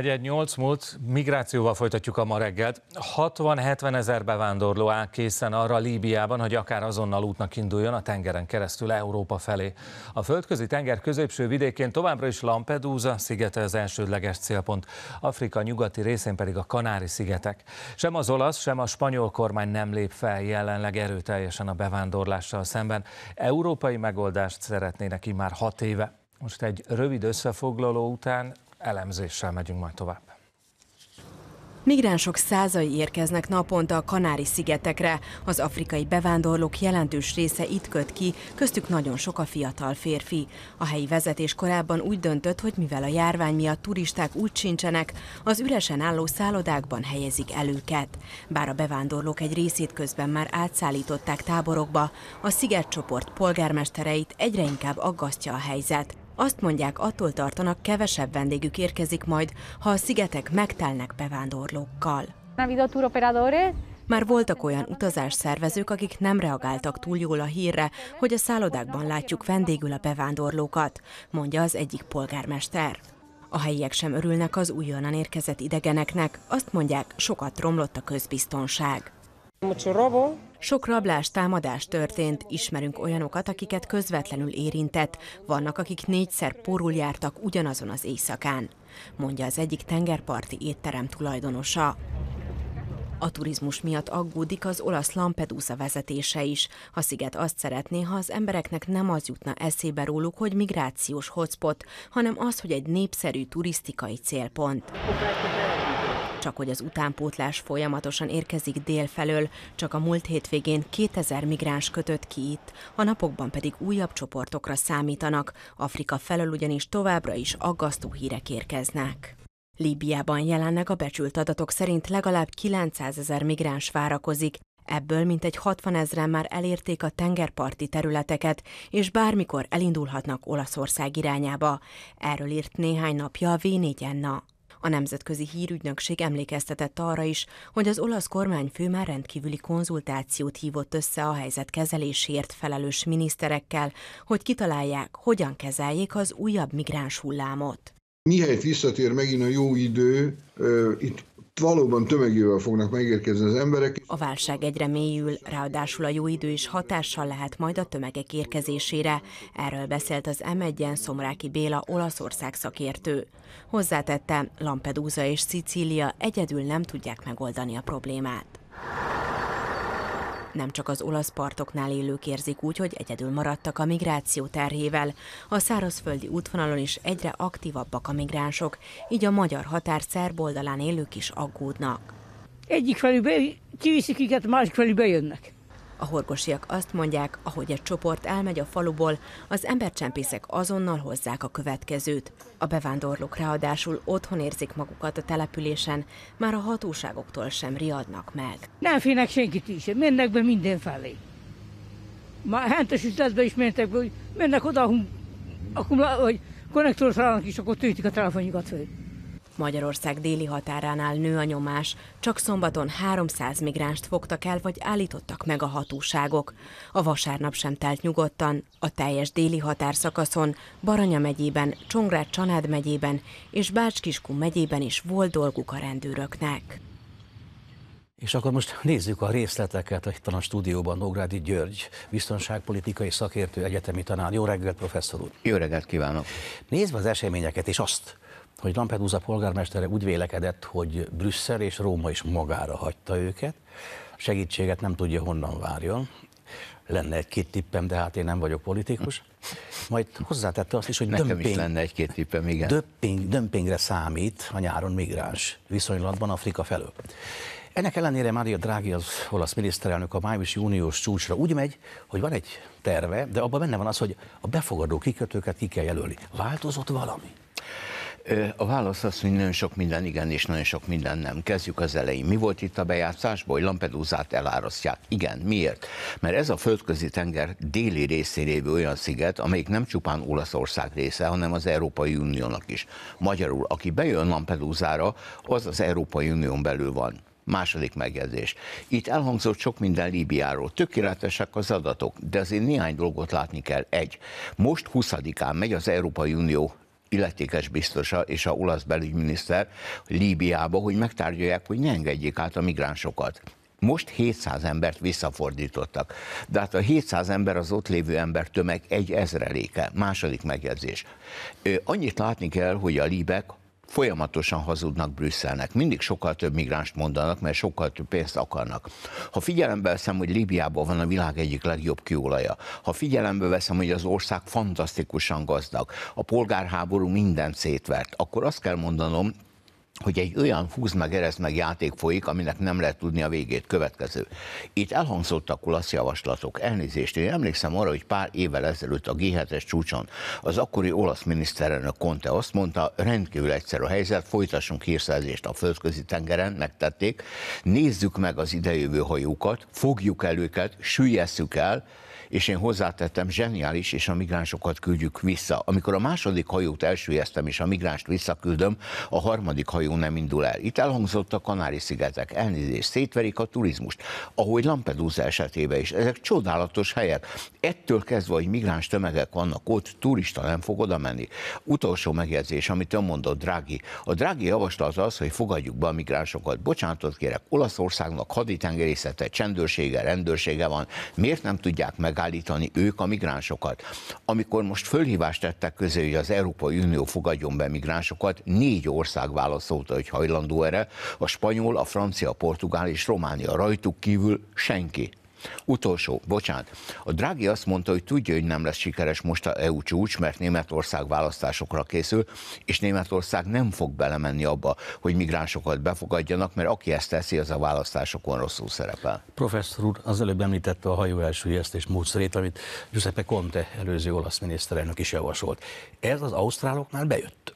48 múlt migrációval folytatjuk a ma reggelt. 60-70 ezer bevándorló áll készen arra Líbiában, hogy akár azonnal útnak induljon a tengeren keresztül Európa felé. A földközi tenger középső vidékén továbbra is Lampedusa szigete az elsődleges célpont, Afrika nyugati részén pedig a Kanári-szigetek. Sem az olasz, sem a spanyol kormány nem lép fel jelenleg erőteljesen a bevándorlással szemben. Európai megoldást szeretnének immár hat éve. Most egy rövid összefoglaló után elemzéssel megyünk majd tovább. Migránsok százai érkeznek naponta a Kanári-szigetekre. Az afrikai bevándorlók jelentős része itt köt ki, köztük nagyon sok a fiatal férfi. A helyi vezetés korábban úgy döntött, hogy mivel a járvány miatt turisták úgy sincsenek, az üresen álló szállodákban helyezik el őket. Bár a bevándorlók egy részét közben már átszállították táborokba, a szigetcsoport polgármestereit egyre inkább aggasztja a helyzet. Azt mondják, attól tartanak, kevesebb vendégük érkezik majd, ha a szigetek megtelnek bevándorlókkal. Már voltak olyan utazás szervezők, akik nem reagáltak túl jól a hírre, hogy a szállodákban látjuk vendégül a bevándorlókat, mondja az egyik polgármester. A helyiek sem örülnek az újonnan érkezett idegeneknek, azt mondják, sokat romlott a közbiztonság. Sok rablás, támadás történt, ismerünk olyanokat, akiket közvetlenül érintett, vannak, akik négyszer porul jártak ugyanazon az éjszakán, mondja az egyik tengerparti étterem tulajdonosa. A turizmus miatt aggódik az olasz Lampedusa vezetése is. A sziget azt szeretné, ha az embereknek nem az jutna eszébe róluk, hogy migrációs hotspot, hanem az, hogy egy népszerű turisztikai célpont csak hogy az utánpótlás folyamatosan érkezik délfelől, csak a múlt hétvégén 2000 migráns kötött ki itt, a napokban pedig újabb csoportokra számítanak, Afrika felől ugyanis továbbra is aggasztó hírek érkeznek. Líbiában jelenleg a becsült adatok szerint legalább 900 ezer migráns várakozik, ebből mintegy 60 ezeren már elérték a tengerparti területeket, és bármikor elindulhatnak Olaszország irányába. Erről írt néhány napja a v 4 a Nemzetközi Hírügynökség emlékeztetett arra is, hogy az olasz kormányfő már rendkívüli konzultációt hívott össze a helyzet kezelésért felelős miniszterekkel, hogy kitalálják, hogyan kezeljék az újabb migráns hullámot. Mihelyt visszatér megint a jó idő, itt valóban tömegével fognak megérkezni az emberek. A válság egyre mélyül, ráadásul a jó idő is hatással lehet majd a tömegek érkezésére. Erről beszélt az M1-en Szomráki Béla Olaszország szakértő. Hozzátette, Lampedusa és Szicília egyedül nem tudják megoldani a problémát. Nem csak az olasz partoknál élők érzik úgy, hogy egyedül maradtak a migráció terhével. A szárazföldi útvonalon is egyre aktívabbak a migránsok, így a magyar határ szerb oldalán élők is aggódnak. Egyik felül kiviszik őket, másik felül bejönnek. A horgosiak azt mondják, ahogy egy csoport elmegy a faluból, az embercsempészek azonnal hozzák a következőt. A bevándorlók ráadásul otthon érzik magukat a településen, már a hatóságoktól sem riadnak meg. Nem félnek senkit is, mennek be mindenfelé. Ma hentes üzletbe is mentek be, hogy mennek oda, ahol, ahol hogy konnektorot is, akkor tűtik a telefonjukat föl. Magyarország déli határánál nő a nyomás. Csak szombaton 300 migránst fogtak el, vagy állítottak meg a hatóságok. A vasárnap sem telt nyugodtan. A teljes déli határszakaszon, Baranya megyében, Csongrád Csanád megyében és Bács-Kiskun megyében is volt dolguk a rendőröknek. És akkor most nézzük a részleteket itt a stúdióban Nógrádi György, biztonságpolitikai szakértő, egyetemi tanár. Jó reggelt, professzor úr! Jó reggelt kívánok! Nézve az eseményeket és azt, hogy Lampedusa polgármestere úgy vélekedett, hogy Brüsszel és Róma is magára hagyta őket, segítséget nem tudja honnan várjon, lenne egy-két tippem, de hát én nem vagyok politikus. Majd hozzátette azt is, hogy Nekem dömping, is lenne egy-két tippem, igen. Dömping, dömpingre számít a nyáron migráns viszonylatban Afrika felől. Ennek ellenére Mária Draghi, az olasz miniszterelnök a május-június csúcsra úgy megy, hogy van egy terve, de abban benne van az, hogy a befogadó kikötőket ki kell jelölni. Változott valami? A válasz az, hogy nagyon sok minden igen, és nagyon sok minden nem. Kezdjük az elején. Mi volt itt a bejátszásból, hogy Lampedusát elárasztják? Igen, miért? Mert ez a földközi tenger déli részén lévő olyan sziget, amelyik nem csupán Olaszország része, hanem az Európai Uniónak is. Magyarul, aki bejön lampedúzára, az az Európai Unión belül van. Második megjegyzés. Itt elhangzott sok minden Líbiáról. Tökéletesek az adatok, de azért néhány dolgot látni kell. Egy. Most 20-án megy az Európai Unió illetékes biztosa és a olasz belügyminiszter Líbiába, hogy megtárgyalják, hogy ne engedjék át a migránsokat. Most 700 embert visszafordítottak. De hát a 700 ember az ott lévő ember tömeg egy ezreléke. Második megjegyzés. Annyit látni kell, hogy a líbek folyamatosan hazudnak Brüsszelnek. Mindig sokkal több migránst mondanak, mert sokkal több pénzt akarnak. Ha figyelembe veszem, hogy Líbiában van a világ egyik legjobb kiolaja, ha figyelembe veszem, hogy az ország fantasztikusan gazdag, a polgárháború mindent szétvert, akkor azt kell mondanom, hogy egy olyan húz meg, eresz meg játék folyik, aminek nem lehet tudni a végét következő. Itt elhangzottak kulasz javaslatok, elnézést. Én emlékszem arra, hogy pár évvel ezelőtt a G7-es csúcson az akkori olasz miniszterelnök Conte azt mondta, rendkívül egyszerű a helyzet, folytassunk hírszerzést a földközi tengeren, megtették, nézzük meg az idejövő hajókat, fogjuk el őket, süllyesszük el, és én hozzátettem, zseniális, és a migránsokat küldjük vissza. Amikor a második hajót elsőjeztem, és a migránst visszaküldöm, a harmadik hajó nem indul el. Itt elhangzott a Kanári-szigetek, elnézést, szétverik a turizmust, ahogy Lampedusa esetében is. Ezek csodálatos helyek. Ettől kezdve, hogy migráns tömegek vannak ott, turista nem fog oda menni. Utolsó megjegyzés, amit ön mondott, Drági. A Drági javaslat az, hogy fogadjuk be a migránsokat. Bocsánatot kérek, Olaszországnak haditengerészete, csendőrsége, rendőrsége van. Miért nem tudják meg átállítani ők a migránsokat. Amikor most fölhívást tettek közé, hogy az Európai Unió fogadjon be migránsokat, négy ország válaszolta, hogy hajlandó erre, a spanyol, a francia, a portugál és Románia rajtuk kívül senki. Utolsó, bocsánat. A Draghi azt mondta, hogy tudja, hogy nem lesz sikeres most a EU csúcs, mert Németország választásokra készül, és Németország nem fog belemenni abba, hogy migránsokat befogadjanak, mert aki ezt teszi, az a választásokon rosszul szerepel. Professzor úr, az előbb említette a hajó elsüllyesztés módszerét, amit Giuseppe Conte előző olasz miniszterelnök is javasolt. Ez az ausztráloknál bejött.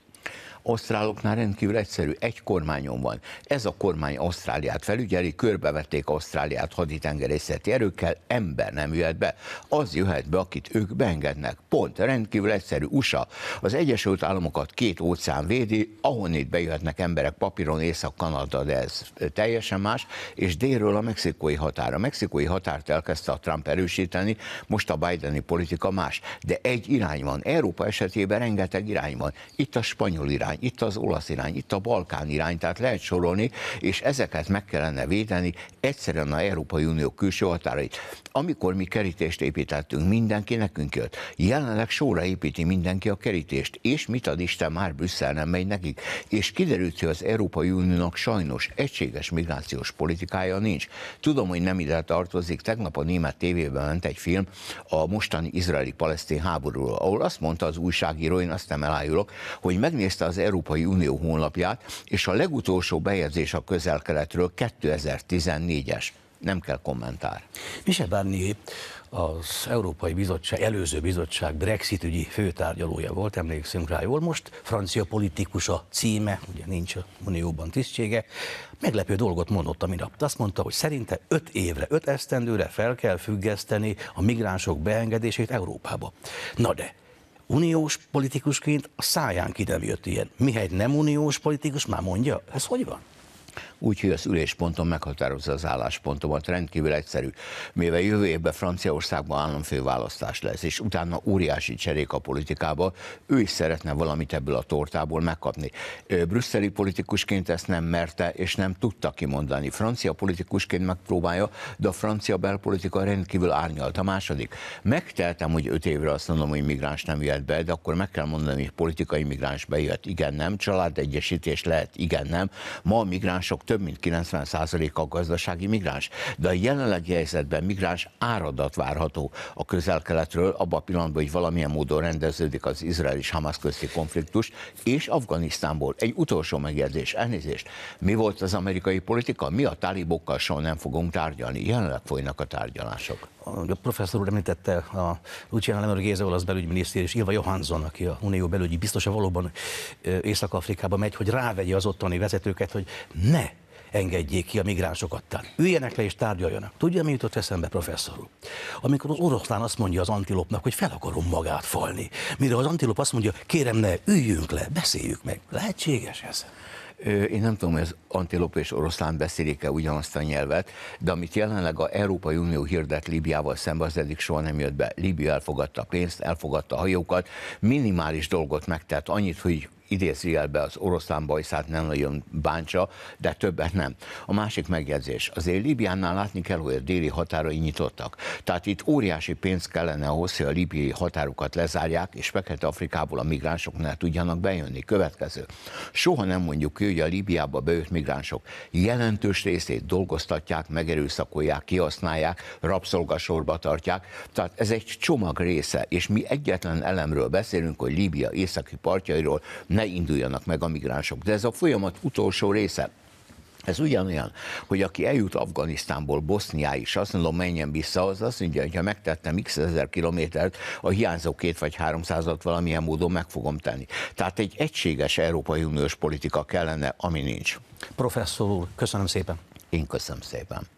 Ausztráloknál rendkívül egyszerű, egy kormányon van. Ez a kormány Ausztráliát felügyeli, körbevették Ausztráliát haditengerészeti erőkkel, ember nem jöhet be. Az jöhet be, akit ők beengednek. Pont, rendkívül egyszerű. USA, az Egyesült Államokat két óceán védi, ahonnit bejöhetnek emberek papíron, Észak-Kanada, de ez teljesen más, és délről a mexikói határ. A mexikói határt elkezdte a Trump erősíteni, most a Bideni politika más. De egy irány van. Európa esetében rengeteg irány van. Itt a spanyol irány irány, itt az olasz irány, itt a Balkán irány, tehát lehet sorolni, és ezeket meg kellene védeni egyszerűen a Európai Unió külső határait. Amikor mi kerítést építettünk, mindenki nekünk jött. Jelenleg sóra építi mindenki a kerítést, és mit ad Isten, már Brüsszel nem megy nekik. És kiderült, hogy az Európai Uniónak sajnos egységes migrációs politikája nincs. Tudom, hogy nem ide tartozik, tegnap a német tévében ment egy film a mostani izraeli-palesztin háborúról, ahol azt mondta az újságíró, én azt nem elájulok, hogy megnézte az Európai Unió honlapját, és a legutolsó bejegyzés a közel-keletről 2014-es. Nem kell kommentár. Michel Barnier az Európai Bizottság, előző bizottság Brexit ügyi főtárgyalója volt, emlékszünk rá jól most, francia politikus a címe, ugye nincs a Unióban tisztsége, meglepő dolgot mondott a minap. Azt mondta, hogy szerinte öt évre, öt esztendőre fel kell függeszteni a migránsok beengedését Európába. Na de, uniós politikusként a száján ki ilyen. Mihely nem uniós politikus, már mondja, ez hogy van? úgyhogy az ülésponton meghatározza az álláspontomat. Rendkívül egyszerű, mivel jövő évben Franciaországban államfőválasztás lesz, és utána óriási cserék a politikába, ő is szeretne valamit ebből a tortából megkapni. Brüsszeli politikusként ezt nem merte, és nem tudta kimondani. Francia politikusként megpróbálja, de a francia belpolitika rendkívül árnyalt. A második. Megteltem, hogy öt évre azt mondom, hogy migráns nem jöhet be, de akkor meg kell mondani, hogy politikai migráns bejött. Igen, nem. Családegyesítés lehet. Igen, nem. Ma a migráns migránsok több mint 90%-a gazdasági migráns, de a jelenlegi helyzetben migráns áradat várható a közel-keletről, abban a pillanatban, hogy valamilyen módon rendeződik az Izrael és Hamas közti konfliktus, és Afganisztánból. Egy utolsó megjegyzés, elnézést. Mi volt az amerikai politika? Mi a tálibokkal soha nem fogunk tárgyalni. Jelenleg folynak a tárgyalások a professzor úr említette a Luciana Lemer Géza olasz belügyminiszter és Ilva Johansson, aki a Unió belügyi biztosa valóban Észak-Afrikába megy, hogy rávegye az ottani vezetőket, hogy ne engedjék ki a migránsokat. Tehát üljenek le és tárgyaljanak. Tudja, mi jutott eszembe, professzor úr? Amikor az oroszlán azt mondja az antilopnak, hogy fel akarom magát falni, mire az antilop azt mondja, kérem ne, üljünk le, beszéljük meg. Lehetséges ez? Én nem tudom, hogy az antilop és oroszlán beszélik-e ugyanazt a nyelvet, de amit jelenleg a Európai Unió hirdet Líbiával szemben, az eddig soha nem jött be. Líbia elfogadta a pénzt, elfogadta a hajókat, minimális dolgot megtett, annyit, hogy idézi be az oroszlán bajszát nem nagyon bántsa, de többet nem. A másik megjegyzés, azért Líbiánál látni kell, hogy a déli határai nyitottak. Tehát itt óriási pénz kellene ahhoz, hogy a líbiai határokat lezárják, és Fekete-Afrikából a migránsok ne tudjanak bejönni. Következő. Soha nem mondjuk ki, hogy a Líbiába bejött migránsok jelentős részét dolgoztatják, megerőszakolják, kihasználják, rabszolgasorba tartják. Tehát ez egy csomag része, és mi egyetlen elemről beszélünk, hogy Líbia északi partjairól ne induljanak meg a migránsok. De ez a folyamat utolsó része. Ez ugyanolyan, hogy aki eljut Afganisztánból Boszniáig, és azt mondom, menjen vissza, az azt mondja, hogy ha megtettem x ezer kilométert, a hiányzó két vagy háromszázat valamilyen módon meg fogom tenni. Tehát egy egységes Európai Uniós politika kellene, ami nincs. Professzor úr, köszönöm szépen. Én köszönöm szépen.